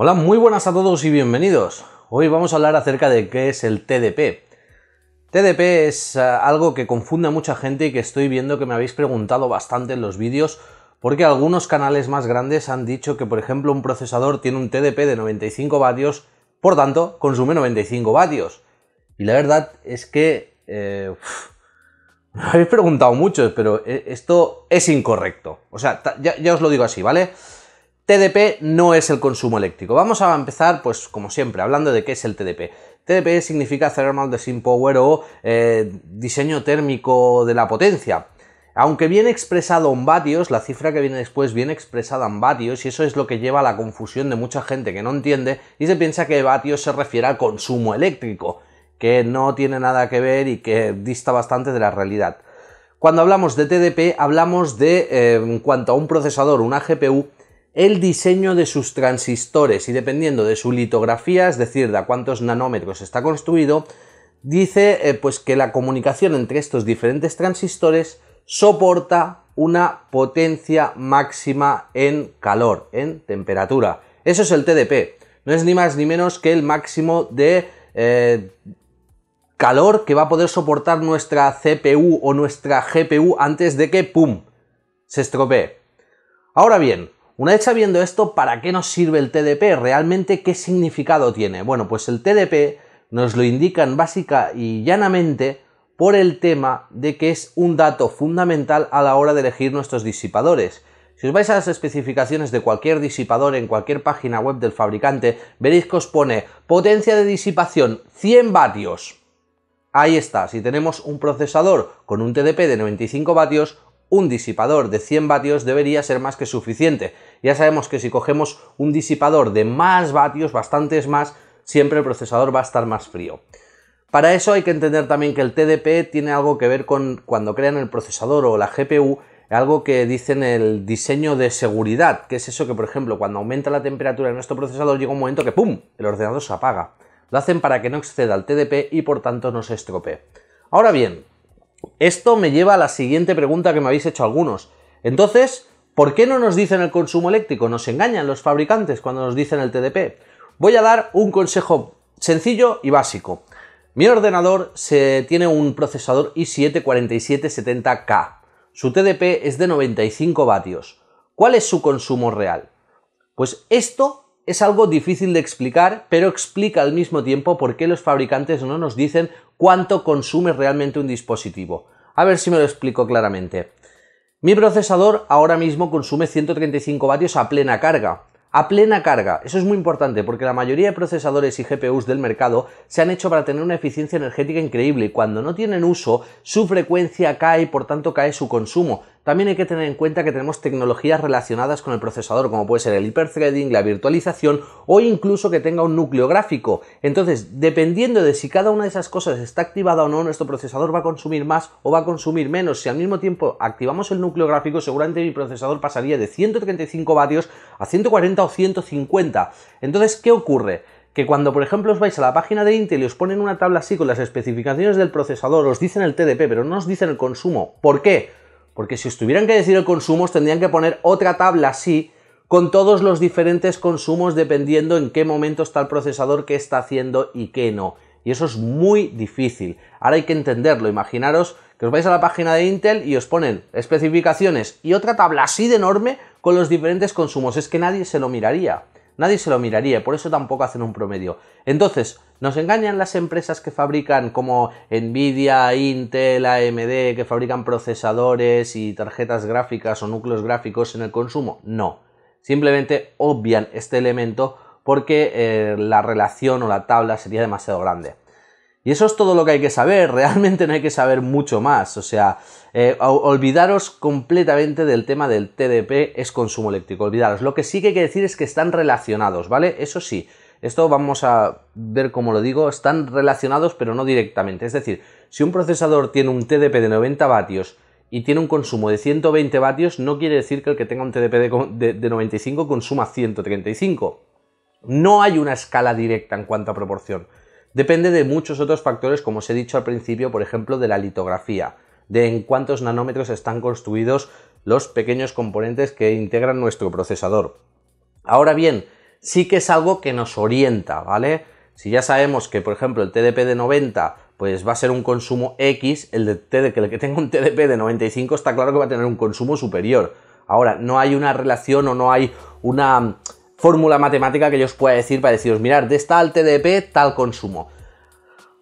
Hola, muy buenas a todos y bienvenidos. Hoy vamos a hablar acerca de qué es el TDP. TDP es eh, algo que confunde a mucha gente y que estoy viendo que me habéis preguntado bastante en los vídeos porque algunos canales más grandes han dicho que por ejemplo un procesador tiene un TDP de 95 vatios, por tanto consume 95 vatios. Y la verdad es que... Eh, me habéis preguntado mucho, pero eh, esto es incorrecto. O sea, ya os lo digo así, ¿vale? TDP no es el consumo eléctrico. Vamos a empezar, pues como siempre, hablando de qué es el TDP. TDP significa Thermal Design Power o eh, diseño térmico de la potencia. Aunque viene expresado en vatios, la cifra que viene después viene expresada en vatios y eso es lo que lleva a la confusión de mucha gente que no entiende y se piensa que vatios se refiere al consumo eléctrico, que no tiene nada que ver y que dista bastante de la realidad. Cuando hablamos de TDP hablamos de, eh, en cuanto a un procesador, una GPU, el diseño de sus transistores y dependiendo de su litografía, es decir, de a cuántos nanómetros está construido, dice eh, pues que la comunicación entre estos diferentes transistores soporta una potencia máxima en calor, en temperatura. Eso es el TDP. No es ni más ni menos que el máximo de eh, calor que va a poder soportar nuestra CPU o nuestra GPU antes de que, ¡pum!, se estropee. Ahora bien, una vez sabiendo esto, ¿para qué nos sirve el TDP? ¿Realmente qué significado tiene? Bueno, pues el TDP nos lo indican básica y llanamente por el tema de que es un dato fundamental a la hora de elegir nuestros disipadores. Si os vais a las especificaciones de cualquier disipador en cualquier página web del fabricante, veréis que os pone potencia de disipación 100 vatios. Ahí está, si tenemos un procesador con un TDP de 95 vatios, un disipador de 100 vatios debería ser más que suficiente. Ya sabemos que si cogemos un disipador de más vatios, bastantes más, siempre el procesador va a estar más frío. Para eso hay que entender también que el TDP tiene algo que ver con cuando crean el procesador o la GPU, algo que dicen el diseño de seguridad, que es eso que, por ejemplo, cuando aumenta la temperatura en nuestro procesador llega un momento que ¡pum! el ordenador se apaga. Lo hacen para que no exceda el TDP y por tanto no se estropee. Ahora bien, esto me lleva a la siguiente pregunta que me habéis hecho algunos. Entonces, ¿por qué no nos dicen el consumo eléctrico? Nos engañan los fabricantes cuando nos dicen el TDP. Voy a dar un consejo sencillo y básico. Mi ordenador tiene un procesador i7 4770K. Su TDP es de 95 vatios. ¿Cuál es su consumo real? Pues esto es algo difícil de explicar, pero explica al mismo tiempo por qué los fabricantes no nos dicen cuánto consume realmente un dispositivo. A ver si me lo explico claramente. Mi procesador ahora mismo consume 135 vatios a plena carga. A plena carga, eso es muy importante porque la mayoría de procesadores y GPUs del mercado se han hecho para tener una eficiencia energética increíble y cuando no tienen uso su frecuencia cae y por tanto cae su consumo, también hay que tener en cuenta que tenemos tecnologías relacionadas con el procesador, como puede ser el hiperthreading, la virtualización o incluso que tenga un núcleo gráfico. Entonces, dependiendo de si cada una de esas cosas está activada o no, nuestro procesador va a consumir más o va a consumir menos. Si al mismo tiempo activamos el núcleo gráfico, seguramente mi procesador pasaría de 135 vatios a 140 o 150. Entonces, ¿qué ocurre? que cuando por ejemplo os vais a la página de Intel y os ponen una tabla así con las especificaciones del procesador, os dicen el TDP, pero no os dicen el consumo. ¿Por qué? Porque si estuvieran que decir el consumo, tendrían que poner otra tabla así, con todos los diferentes consumos dependiendo en qué momento está el procesador, qué está haciendo y qué no. Y eso es muy difícil. Ahora hay que entenderlo. Imaginaros que os vais a la página de Intel y os ponen especificaciones y otra tabla así de enorme con los diferentes consumos. Es que nadie se lo miraría. Nadie se lo miraría, por eso tampoco hacen un promedio. Entonces, nos engañan las empresas que fabrican como Nvidia, Intel, AMD, que fabrican procesadores y tarjetas gráficas o núcleos gráficos en el consumo. No, simplemente obvian este elemento porque eh, la relación o la tabla sería demasiado grande. Y eso es todo lo que hay que saber, realmente no hay que saber mucho más. O sea, eh, olvidaros completamente del tema del TDP es consumo eléctrico, olvidaros. Lo que sí que hay que decir es que están relacionados, ¿vale? Eso sí, esto vamos a ver cómo lo digo, están relacionados pero no directamente. Es decir, si un procesador tiene un TDP de 90 vatios y tiene un consumo de 120 vatios, no quiere decir que el que tenga un TDP de, de 95 consuma 135. No hay una escala directa en cuanto a proporción. Depende de muchos otros factores, como os he dicho al principio, por ejemplo, de la litografía, de en cuántos nanómetros están construidos los pequeños componentes que integran nuestro procesador. Ahora bien, sí que es algo que nos orienta, ¿vale? Si ya sabemos que, por ejemplo, el TDP de 90 pues va a ser un consumo X, el, de el que tenga un TDP de 95 está claro que va a tener un consumo superior. Ahora, no hay una relación o no hay una fórmula matemática que yo os pueda decir para deciros, mirad, de esta al TDP tal consumo.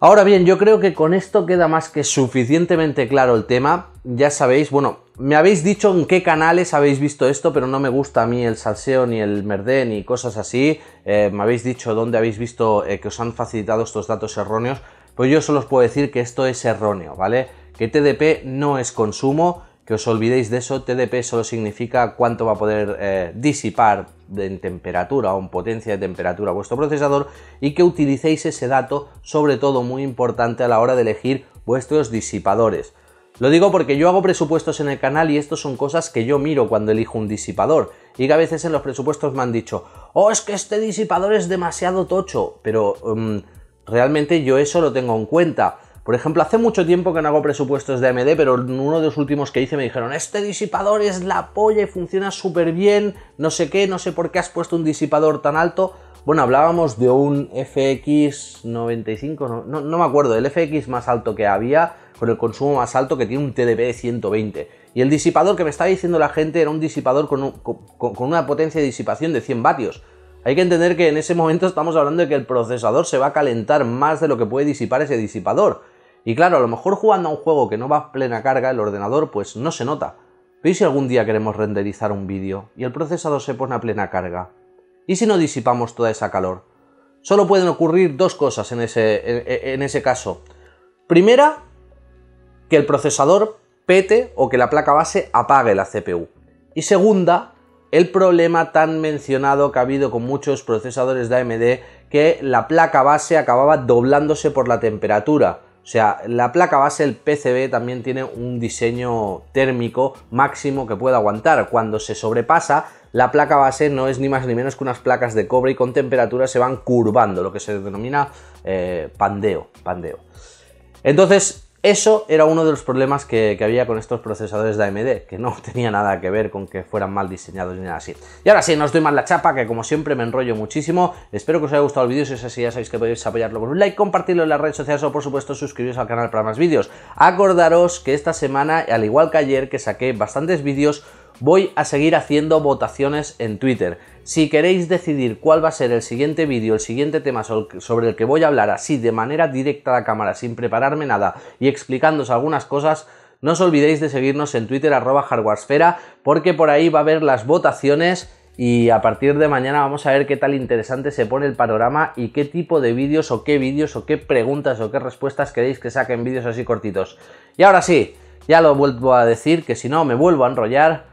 Ahora bien, yo creo que con esto queda más que suficientemente claro el tema. Ya sabéis, bueno, me habéis dicho en qué canales habéis visto esto, pero no me gusta a mí el salseo ni el merdé ni cosas así. Eh, me habéis dicho dónde habéis visto eh, que os han facilitado estos datos erróneos. Pues yo solo os puedo decir que esto es erróneo, ¿vale? Que TDP no es consumo, que os olvidéis de eso, TDP solo significa cuánto va a poder eh, disipar en temperatura o en potencia de temperatura vuestro procesador y que utilicéis ese dato, sobre todo muy importante a la hora de elegir vuestros disipadores. Lo digo porque yo hago presupuestos en el canal y estas son cosas que yo miro cuando elijo un disipador y que a veces en los presupuestos me han dicho, oh, es que este disipador es demasiado tocho, pero mm, realmente yo eso lo tengo en cuenta por ejemplo, hace mucho tiempo que no hago presupuestos de AMD, pero uno de los últimos que hice me dijeron, este disipador es la polla y funciona súper bien, no sé qué, no sé por qué has puesto un disipador tan alto. Bueno, hablábamos de un FX95, no, me acuerdo, el FX más alto que había, con el consumo más alto que tiene un TDP de 120. Y el disipador que me estaba diciendo la gente era un disipador con, con, una potencia de disipación de 100 vatios. Hay que entender que en ese momento estamos hablando de que el procesador se va a calentar más de lo que puede disipar ese disipador. Y claro, a lo mejor jugando a un juego que no va a plena carga, el ordenador pues no se nota. Pero ¿y si algún día queremos renderizar un vídeo y el procesador se pone a plena carga? ¿Y si no disipamos toda esa calor? Solo pueden ocurrir dos cosas en ese, en ese caso. Primera, que el procesador pete o que la placa base apague la CPU. Y segunda, el problema tan mencionado que ha habido con muchos procesadores de AMD que la placa base acababa doblándose por la temperatura o sea, la placa base, el PCB, también tiene un diseño térmico máximo que puede aguantar. Cuando se sobrepasa, la placa base no es ni más ni menos que unas placas de cobre y con temperatura se van curvando, lo que se denomina eh, pandeo, pandeo. Entonces, eso era uno de los problemas que, había con estos procesadores de AMD, que no tenía nada que ver con que fueran mal diseñados ni nada así. Y ahora sí, no os doy más la chapa, que como siempre me enrollo muchísimo. Espero que os haya gustado el vídeo, si es así ya sabéis que podéis apoyarlo con un like, compartirlo en las redes sociales o por supuesto suscribiros al canal para más vídeos. Acordaros que esta semana, al igual que ayer, que saqué bastantes vídeos voy a seguir haciendo votaciones en Twitter. Si queréis decidir cuál va a ser el siguiente vídeo, el siguiente tema sobre el que voy a hablar así de manera directa a la cámara, sin prepararme nada y explicándoos algunas cosas, no os olvidéis de seguirnos en Twitter arroba hardwaresfera porque por ahí va a haber las votaciones y a partir de mañana vamos a ver qué tal interesante se pone el panorama y qué tipo de vídeos o qué vídeos o qué preguntas o qué respuestas queréis que saquen vídeos así cortitos. Y ahora sí, ya lo vuelvo a decir que si no me vuelvo a enrollar.